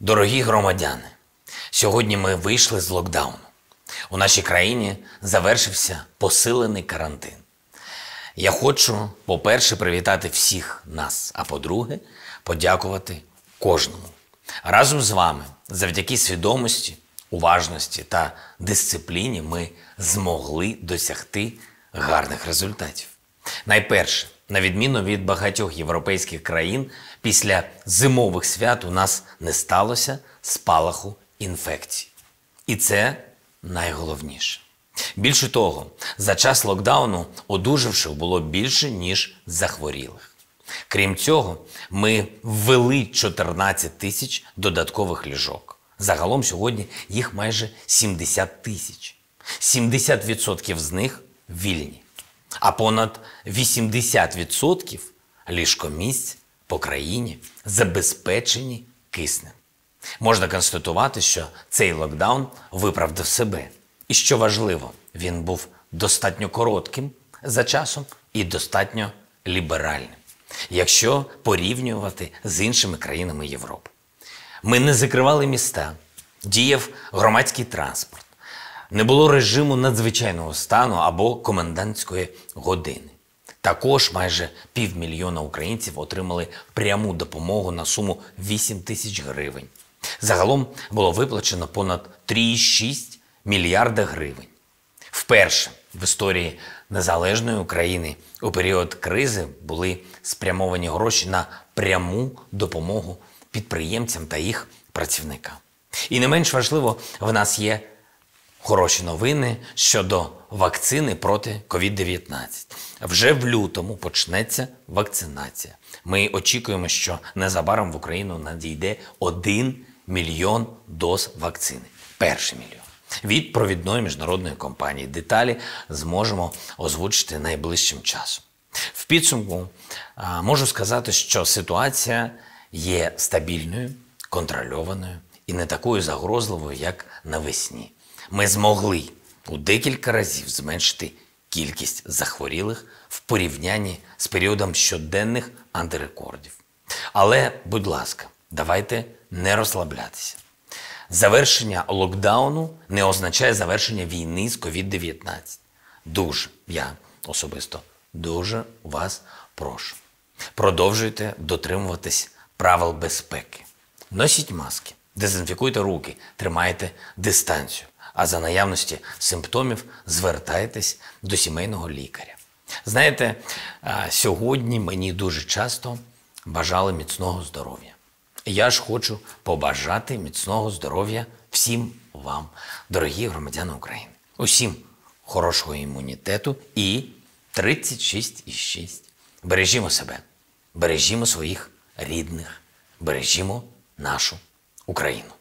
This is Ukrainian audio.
Дорогі громадяни, сьогодні ми вийшли з локдауну. У нашій країні завершився посилений карантин. Я хочу, по-перше, привітати всіх нас, а по-друге, подякувати кожному. Разом з вами, завдяки свідомості, уважності та дисципліні, ми змогли досягти гарних результатів. Найперше, на відміну від багатьох європейських країн, після зимових свят у нас не сталося спалаху інфекцій. І це найголовніше. Більше того, за час локдауну одужавших було більше, ніж захворілих. Крім цього, ми ввели 14 тисяч додаткових ліжок. Загалом сьогодні їх майже 70 тисяч. 70% з них вільні а понад 80% ліжкомісць по країні забезпечені киснем. Можна констатувати, що цей локдаун виправдав себе. І що важливо, він був достатньо коротким за часом і достатньо ліберальним, якщо порівнювати з іншими країнами Європи. Ми не закривали міста, діяв громадський транспорт не було режиму надзвичайного стану або комендантської години. Також майже півмільйона українців отримали пряму допомогу на суму 8 тисяч гривень. Загалом було виплачено понад 3,6 мільярда гривень. Вперше в історії незалежної України у період кризи були спрямовані гроші на пряму допомогу підприємцям та їх працівникам. І не менш важливо, в нас є Хороші новини щодо вакцини проти COVID-19. Вже в лютому почнеться вакцинація. Ми очікуємо, що незабаром в Україну надійде 1 мільйон доз вакцини. Перший мільйон. Від провідної міжнародної компанії. Деталі зможемо озвучити найближчим часом. В підсумку можу сказати, що ситуація є стабільною, контрольованою і не такою загрозливою, як навесні ми змогли у декілька разів зменшити кількість захворілих в порівнянні з періодом щоденних антирекордів. Але, будь ласка, давайте не розслаблятися. Завершення локдауну не означає завершення війни з COVID-19. Дуже я особисто дуже вас прошу. Продовжуйте дотримуватись правил безпеки. Носіть маски, дезінфікуйте руки, тримайте дистанцію а за наявності симптомів звертайтесь до сімейного лікаря. Знаєте, е, сьогодні мені дуже часто бажали міцного здоров'я. Я ж хочу побажати міцного здоров'я всім вам, дорогі громадяни України, усім хорошого імунітету і 36,6. Бережімо себе, бережімо своїх рідних, бережімо нашу Україну.